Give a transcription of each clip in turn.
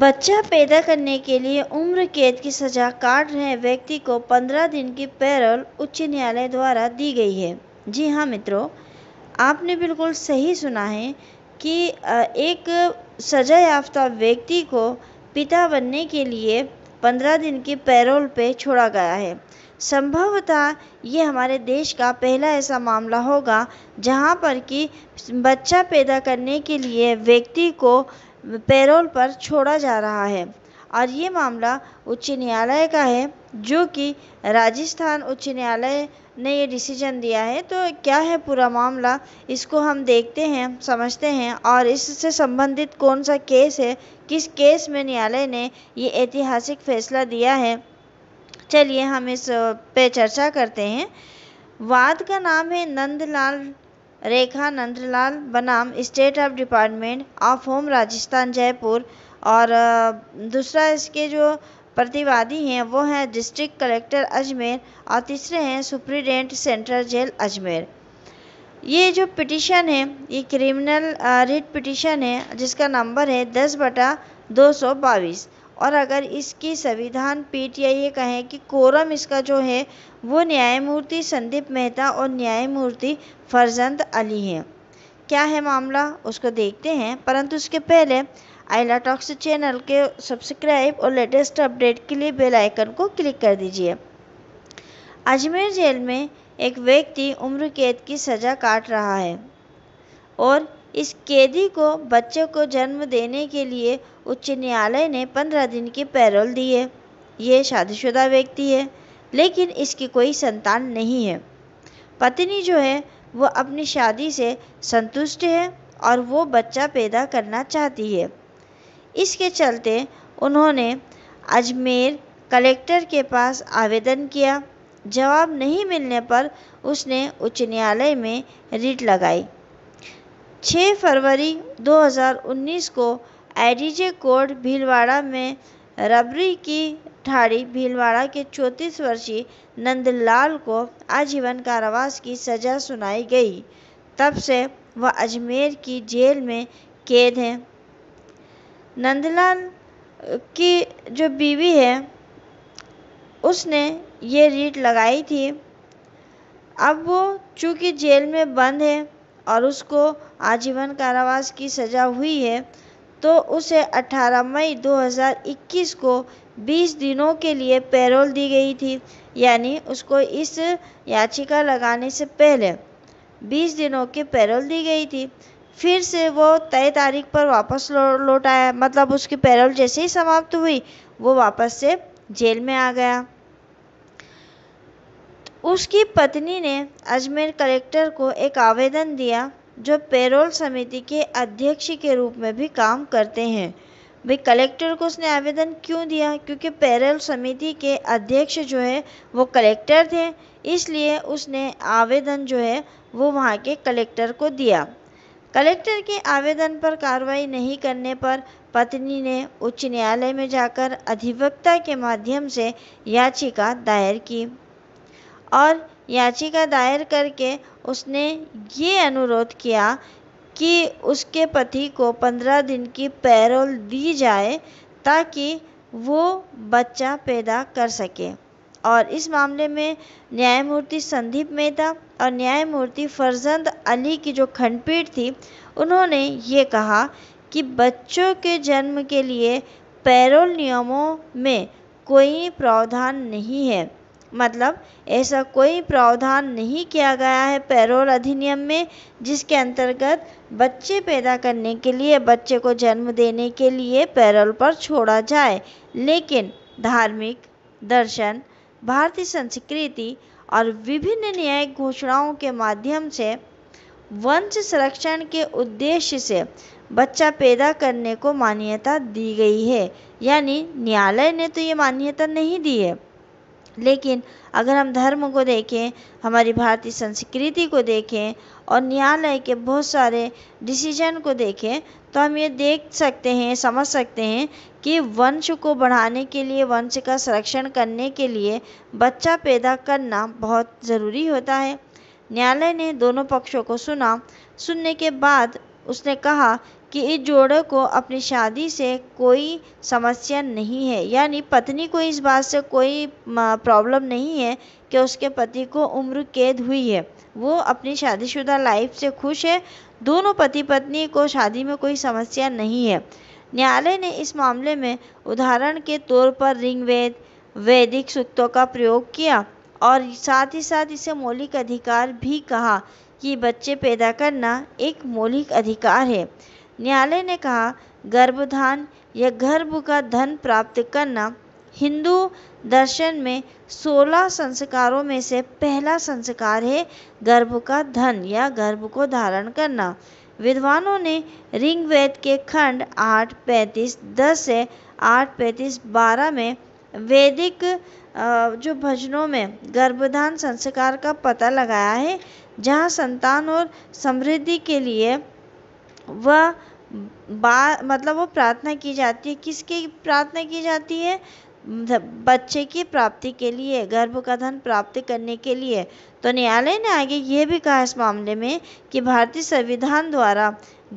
बच्चा पैदा करने के लिए उम्र कैद की सजा काट रहे व्यक्ति को पंद्रह दिन की पैरोल उच्च न्यायालय द्वारा दी गई है जी हाँ मित्रों आपने बिल्कुल सही सुना है कि एक सजा याफ्ता व्यक्ति को पिता बनने के लिए पंद्रह दिन की पैरोल पे छोड़ा गया है संभवतः ये हमारे देश का पहला ऐसा मामला होगा जहाँ पर कि बच्चा पैदा करने के लिए व्यक्ति को पैरोल पर छोड़ा जा रहा है और ये मामला उच्च न्यायालय का है जो कि राजस्थान उच्च न्यायालय ने ये डिसीजन दिया है तो क्या है पूरा मामला इसको हम देखते हैं समझते हैं और इससे संबंधित कौन सा केस है किस केस में न्यायालय ने ये ऐतिहासिक फैसला दिया है चलिए हम इस पे चर्चा करते हैं वाद का नाम है नंदलाल रेखा नंदलाल बनाम state of department of home Rajasthan Jaipur और दूसरा इसके जो प्रतिवादी हैं वो हैं डिस्ट्रिक्ट कलेक्टर अजमेर और तीसरे हैं सुप्रीडेंट सेंट्रल जेल अजमेर ये जो पिटिशन है ये क्रिमिनल रिट पिटिशन है जिसका नंबर है दस बटा दो सौ बाईस और अगर इसकी संविधान पीठ या ये कहें कि कोरम इसका जो है वो न्यायमूर्ति संदीप मेहता और न्यायमूर्ति फरजंद अली हैं क्या है मामला उसको देखते हैं परंतु उसके पहले आइला टॉक्स चैनल के सब्सक्राइब और लेटेस्ट अपडेट के लिए बेल आइकन को क्लिक कर दीजिए अजमेर जेल में एक व्यक्ति उम्र कैद की सज़ा काट रहा है और इस कैदी को बच्चे को जन्म देने के लिए उच्च न्यायालय ने पंद्रह दिन की पैरोल दी है ये शादीशुदा व्यक्ति है लेकिन इसकी कोई संतान नहीं है पत्नी जो है वो अपनी शादी से संतुष्ट है और वो बच्चा पैदा करना चाहती है इसके चलते उन्होंने अजमेर कलेक्टर के पास आवेदन किया जवाब नहीं मिलने पर उसने उच्च न्यायालय में रीट लगाई छः फरवरी 2019 को आईडीजे कोर्ट भीलवाड़ा में रबरी की ठाड़ी भीलवाड़ा के चौंतीस वर्षीय नंदलाल को आजीवन कारावास की सजा सुनाई गई तब से वह अजमेर की जेल में कैद हैं नंदलाल की जो बीवी है उसने ये रीट लगाई थी अब वो चूँकि जेल में बंद है और उसको आजीवन कारावास की सज़ा हुई है तो उसे अठारह मई 2021 को 20 दिनों के लिए पैरोल दी गई थी यानी उसको इस याचिका लगाने से पहले 20 दिनों के पैरोल दी गई थी फिर से वो तय तारीख पर वापस लौ, लौट आया मतलब उसकी पैरोल जैसे ही समाप्त हुई वो वापस से जेल में आ गया उसकी पत्नी ने अजमेर कलेक्टर को एक आवेदन दिया जो पेरोल समिति के अध्यक्ष के रूप में भी काम करते हैं भाई कलेक्टर को उसने आवेदन क्यों दिया क्योंकि पेरोल समिति के अध्यक्ष जो है वो कलेक्टर थे इसलिए उसने आवेदन जो है वो वहाँ के कलेक्टर को दिया कलेक्टर के आवेदन पर कार्रवाई नहीं करने पर पत्नी ने उच्च न्यायालय में जाकर अधिवक्ता के माध्यम से याचिका दायर की और याचिका दायर करके उसने ये अनुरोध किया कि उसके पति को पंद्रह दिन की पैरोल दी जाए ताकि वो बच्चा पैदा कर सके और इस मामले में न्यायमूर्ति संदीप मेहता और न्यायमूर्ति फरजंद अली की जो खंडपीठ थी उन्होंने ये कहा कि बच्चों के जन्म के लिए पैरोल नियमों में कोई प्रावधान नहीं है मतलब ऐसा कोई प्रावधान नहीं किया गया है पैरोल अधिनियम में जिसके अंतर्गत बच्चे पैदा करने के लिए बच्चे को जन्म देने के लिए पैरोल पर छोड़ा जाए लेकिन धार्मिक दर्शन भारतीय संस्कृति और विभिन्न न्यायिक घोषणाओं के माध्यम से वंश संरक्षण के उद्देश्य से बच्चा पैदा करने को मान्यता दी गई है यानी न्यायालय ने तो ये मान्यता नहीं दी है लेकिन अगर हम धर्म को देखें हमारी भारतीय संस्कृति को देखें और न्यायालय के बहुत सारे डिसीजन को देखें तो हम ये देख सकते हैं समझ सकते हैं कि वंश को बढ़ाने के लिए वंश का संरक्षण करने के लिए बच्चा पैदा करना बहुत ज़रूरी होता है न्यायालय ने दोनों पक्षों को सुना सुनने के बाद उसने कहा कि इस जोड़े को अपनी शादी से कोई समस्या नहीं है यानी पत्नी को इस बात से कोई प्रॉब्लम नहीं है कि उसके पति को उम्र कैद हुई है वो अपनी शादीशुदा लाइफ से खुश है दोनों पति पत्नी को शादी में कोई समस्या नहीं है न्यायालय ने इस मामले में उदाहरण के तौर पर वेद वैदिक सूक्तों का प्रयोग किया और साथ ही साथ इसे मौलिक अधिकार भी कहा कि बच्चे पैदा करना एक मौलिक अधिकार है न्यायालय ने कहा गर्भधान या गर्भ का धन प्राप्त करना हिंदू दर्शन में सोलह संस्कारों में से पहला संस्कार है गर्भ का धन या गर्भ को धारण करना विद्वानों ने ऋग्वेद के खंड आठ पैंतीस दस से आठ पैंतीस बारह में वैदिक जो भजनों में गर्भधान संस्कार का पता लगाया है जहाँ संतान और समृद्धि के लिए वह बा मतलब वो प्रार्थना की जाती है किसकी प्रार्थना की जाती है मतलब बच्चे की प्राप्ति के लिए गर्भ का धन प्राप्त करने के लिए तो न्यायालय ने आगे यह भी कहा इस मामले में कि भारतीय संविधान द्वारा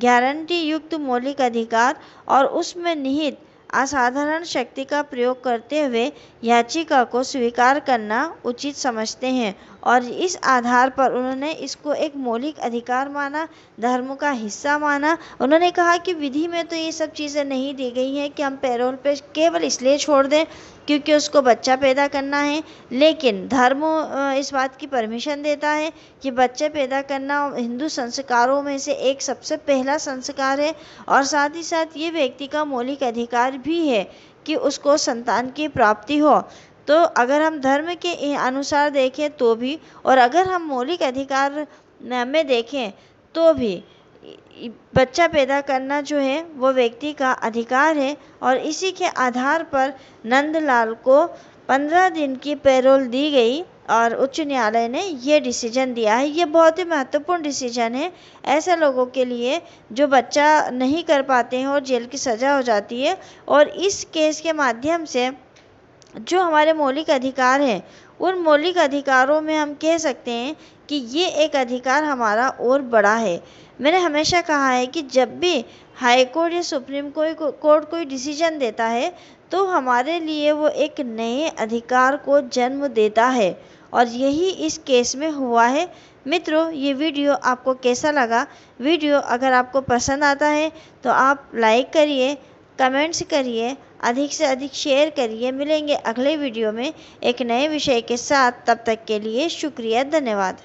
गारंटी युक्त मौलिक अधिकार और उसमें निहित असाधारण शक्ति का प्रयोग करते हुए याचिका को स्वीकार करना उचित समझते हैं और इस आधार पर उन्होंने इसको एक मौलिक अधिकार माना धर्म का हिस्सा माना उन्होंने कहा कि विधि में तो ये सब चीज़ें नहीं दी गई हैं कि हम पैरोल पे केवल इसलिए छोड़ दें क्योंकि उसको बच्चा पैदा करना है लेकिन धर्म इस बात की परमिशन देता है कि बच्चे पैदा करना हिंदू संस्कारों में से एक सबसे पहला संस्कार है और साथ ही साथ ये व्यक्ति का मौलिक अधिकार भी है कि उसको संतान की प्राप्ति हो तो अगर हम धर्म के अनुसार देखें तो भी और अगर हम मौलिक अधिकार में देखें तो भी बच्चा पैदा करना जो है वो व्यक्ति का अधिकार है और इसी के आधार पर नंदलाल को पंद्रह दिन की पैरोल दी गई और उच्च न्यायालय ने ये डिसीजन दिया है ये बहुत ही महत्वपूर्ण डिसीजन है ऐसे लोगों के लिए जो बच्चा नहीं कर पाते हैं और जेल की सज़ा हो जाती है और इस केस के माध्यम से जो हमारे मौलिक अधिकार हैं उन मौलिक अधिकारों में हम कह सकते हैं कि ये एक अधिकार हमारा और बड़ा है मैंने हमेशा कहा है कि जब भी हाई कोर्ट या सुप्रीम कोर्ट कोई डिसीजन देता है तो हमारे लिए वो एक नए अधिकार को जन्म देता है और यही इस केस में हुआ है मित्रों ये वीडियो आपको कैसा लगा वीडियो अगर आपको पसंद आता है तो आप लाइक करिए कमेंट्स करिए अधिक से अधिक शेयर करिए मिलेंगे अगले वीडियो में एक नए विषय के साथ तब तक के लिए शुक्रिया धन्यवाद